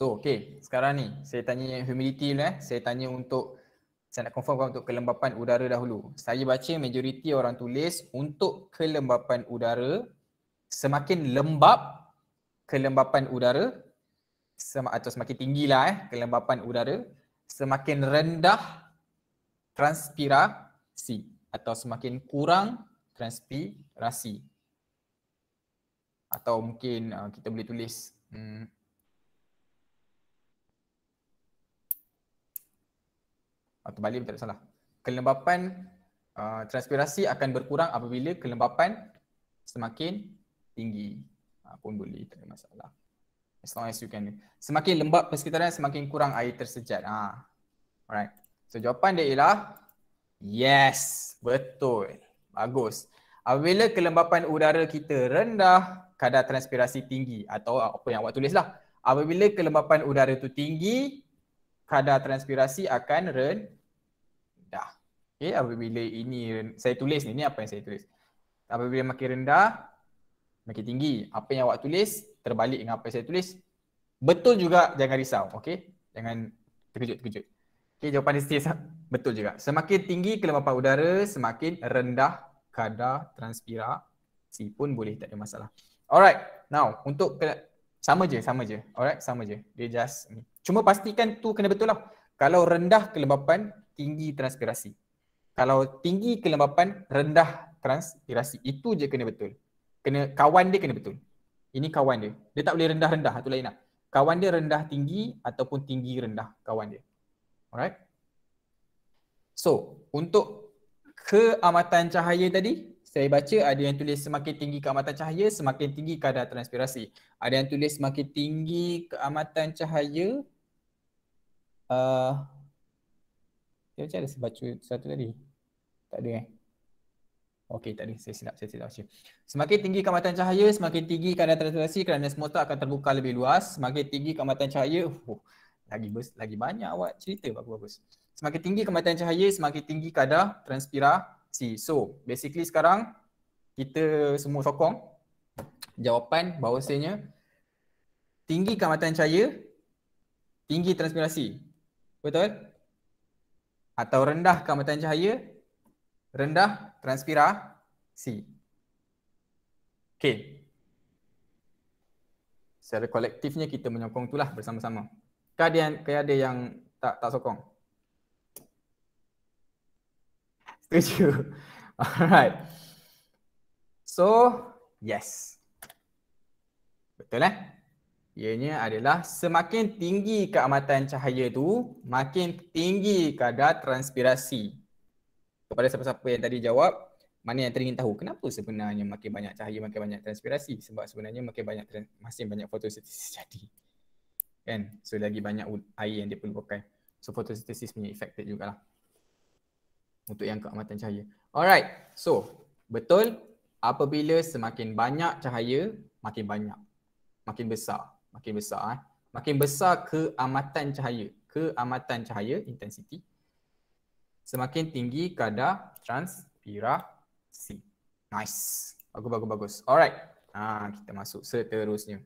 So, okay. Sekarang ni, saya tanya humidity dulu eh. Saya tanya untuk saya nak confirmkan untuk kelembapan udara dahulu. Saya baca majoriti orang tulis untuk kelembapan udara semakin lembap kelembapan udara sem- atau semakin tinggilah eh kelembapan udara semakin rendah transpirasi atau semakin kurang transpirasi atau mungkin uh, kita boleh tulis hmm, atau ah, balik tak salah. Kelembapan uh, transpirasi akan berkurang apabila kelembapan semakin tinggi. Uh, pun boleh tak ada masalah. As long as you can. Semakin lembap persekitaran semakin kurang air tersejat. Ha. Uh. Alright. So jawapan dia ialah yes, betul. Bagus. Apabila kelembapan udara kita rendah, kadar transpirasi tinggi atau apa yang awak tulislah. Apabila kelembapan udara itu tinggi, kadar transpirasi akan rendah rendah. okay. apabila ini saya tulis ni, ni apa yang saya tulis. Apabila makin rendah, makin tinggi. Apa yang awak tulis, terbalik dengan apa yang saya tulis. Betul juga, jangan risau. okay? jangan terkejut-terkejut. Okay, jawapan dia setia betul juga. Semakin tinggi kelembapan udara, semakin rendah kadar transpirasi pun boleh tak ada masalah. Alright, now untuk sama je, sama je. Alright, sama je. Dia just Cuma pastikan tu kena betul lah. Kalau rendah kelembapan tinggi transpirasi. Kalau tinggi kelembapan, rendah transpirasi. Itu je kena betul. Kena kawan dia kena betul. Ini kawan dia. Dia tak boleh rendah-rendah, itu lain nak. Lah. Kawan dia rendah tinggi ataupun tinggi rendah kawan dia. Alright. So, untuk keamatan cahaya tadi, saya baca ada yang tulis semakin tinggi keamatan cahaya, semakin tinggi kadar transpirasi. Ada yang tulis semakin tinggi keamatan cahaya, uh, dia macam ada sebaca satu tadi. Tak ada eh. Okey, tak ada. Saya silap, saya silap. Semakin tinggi kemahatan cahaya, semakin tinggi kadar transpirasi kerana semua tu akan terbuka lebih luas. Semakin tinggi kemahatan cahaya, oh, lagi bus, lagi banyak awak cerita bagus-bagus. Semakin tinggi kemahatan cahaya, semakin tinggi kadar transpirasi. So, basically sekarang kita semua sokong jawapan bahawasanya tinggi kemahatan cahaya, tinggi transpirasi. Betul? atau rendah kemasan cahaya rendah transpirasi okey secara kolektifnya kita menyokong itulah bersama-sama kadian ada yang tak tak sokong setuju alright so yes betul eh ianya adalah semakin tinggi keamatan cahaya tu, makin tinggi kadar transpirasi. Kepada siapa-siapa yang tadi jawab, mana yang teringin tahu kenapa sebenarnya makin banyak cahaya makin banyak transpirasi sebab sebenarnya makin banyak masih banyak fotosintesis jadi. Kan? So lagi banyak air yang dia perlu pakai. So fotosintesis punya affected jugalah. Untuk yang keamatan cahaya. Alright. So betul apabila semakin banyak cahaya makin banyak makin besar makin besar eh. makin besar keamatan cahaya keamatan cahaya intensity semakin tinggi kadar transpirasi nice bagus bagus bagus alright ha, kita masuk seterusnya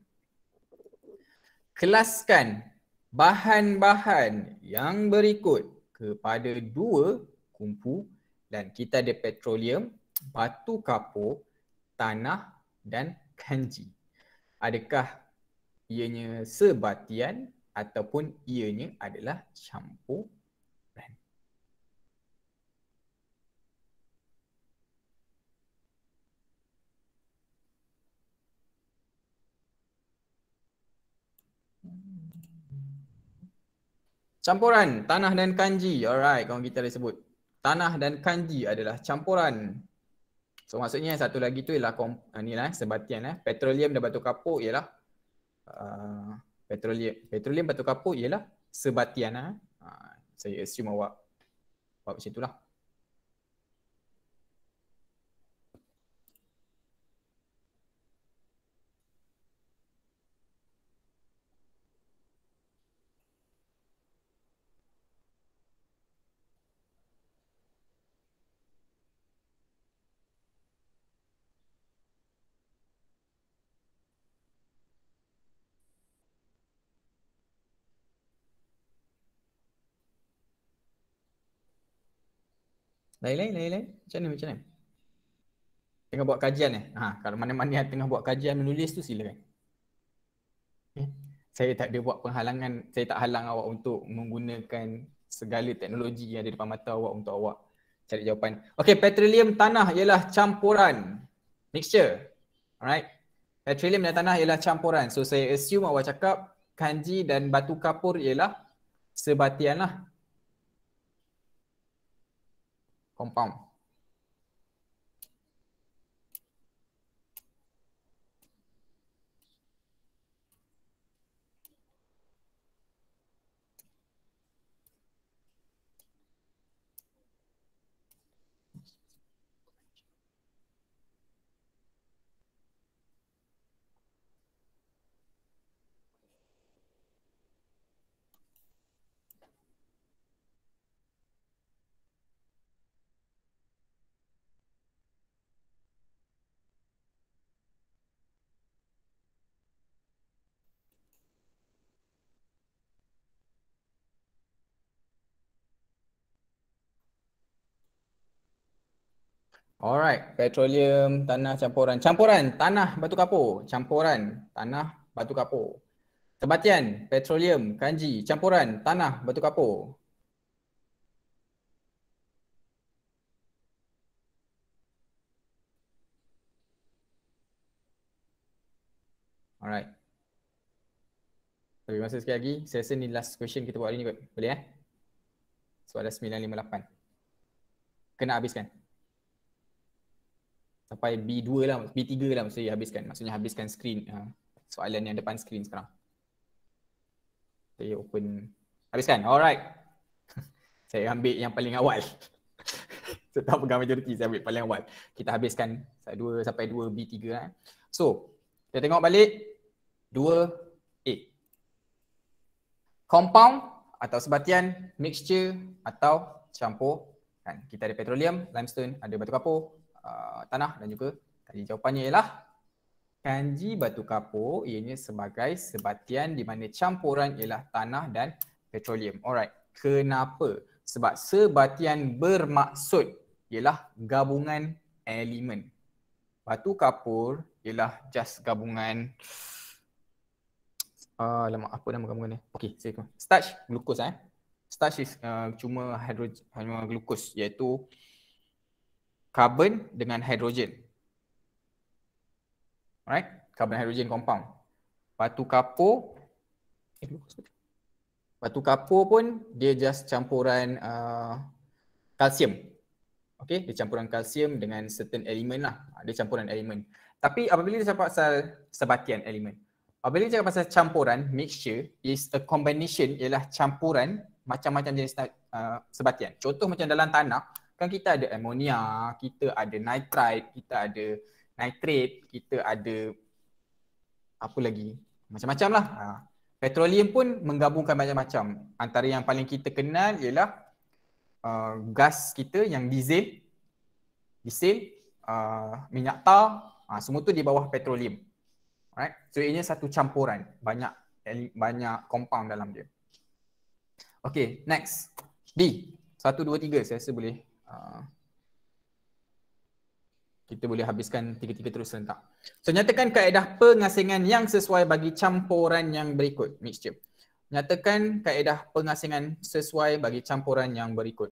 kelaskan bahan-bahan yang berikut kepada dua kumpu dan kita ada petroleum, batu kapur, tanah dan kanji. Adakah ianya sebatian ataupun ianya adalah campur Campuran tanah dan kanji. Alright, kawan kita dah sebut. Tanah dan kanji adalah campuran. So maksudnya satu lagi tu ialah kom, ah, ni lah, sebatian lah. Petroleum dan batu kapur ialah Ah, petroleum petroleum batu kapur ialah sebatian ah. Ha. Saya assume awak buat macam itulah. Lain-lain, lain-lain. Macam mana, macam mana? Tengah buat kajian eh? Ha, kalau mana-mana yang tengah buat kajian menulis tu silakan. Okay. Eh, saya tak ada buat penghalangan, saya tak halang awak untuk menggunakan segala teknologi yang ada depan mata awak untuk awak cari jawapan. Okay, petroleum tanah ialah campuran. Mixture. Alright. Petroleum dan tanah ialah campuran. So saya assume awak cakap kanji dan batu kapur ialah sebatian lah. Pão, pão. Alright, petroleum, tanah campuran, campuran, tanah, batu kapur, campuran, tanah, batu kapur. Sebatian, petroleum, kanji, campuran, tanah, batu kapur. Alright. Tapi masa sekali lagi, saya rasa ni last question kita buat hari ni kot. Boleh eh? Soalan 958. Kena habiskan sampai B2 lah, B3 lah maksudnya habiskan. Maksudnya habiskan screen uh, soalan yang depan screen sekarang. Saya open. Habiskan. Alright. saya ambil yang paling awal. saya tak pegang majoriti, saya ambil paling awal. Kita habiskan 2 sampai 2 B3 lah. So, kita tengok balik. 2 A. Compound atau sebatian, mixture atau campur. Kan? Kita ada petroleum, limestone, ada batu kapur, uh, tanah dan juga tadi jawapannya ialah kanji batu kapur ianya sebagai sebatian di mana campuran ialah tanah dan petroleum. Alright. Kenapa? Sebab sebatian bermaksud ialah gabungan elemen. Batu kapur ialah just gabungan Uh, lama apa nama gabungan ni? Okey, saya Starch, glukos eh. Starch is uh, cuma hidrogen, hanya glucose iaitu carbon dengan hydrogen. Alright, carbon hydrogen compound. Batu kapur Batu kapur pun dia just campuran uh, kalsium. Okay, dia campuran kalsium dengan certain elemen lah. Ha, dia campuran elemen. Tapi apabila dia cakap pasal sebatian elemen. Apabila dia cakap pasal campuran, mixture is a combination ialah campuran macam-macam jenis uh, sebatian. Contoh macam dalam tanah, kan kita ada ammonia, kita ada nitrite, kita ada nitrate, kita ada apa lagi? Macam-macam lah. Ha. Petroleum pun menggabungkan macam-macam. Antara yang paling kita kenal ialah uh, gas kita yang diesel, diesel, uh, minyak tar, ha, semua tu di bawah petroleum. Alright. So ini satu campuran. Banyak banyak compound dalam dia. Okay, next. D. Satu, dua, tiga. Saya rasa boleh Ah. kita boleh habiskan tiga-tiga terus serentak. So nyatakan kaedah pengasingan yang sesuai bagi campuran yang berikut mixture. Nyatakan kaedah pengasingan sesuai bagi campuran yang berikut.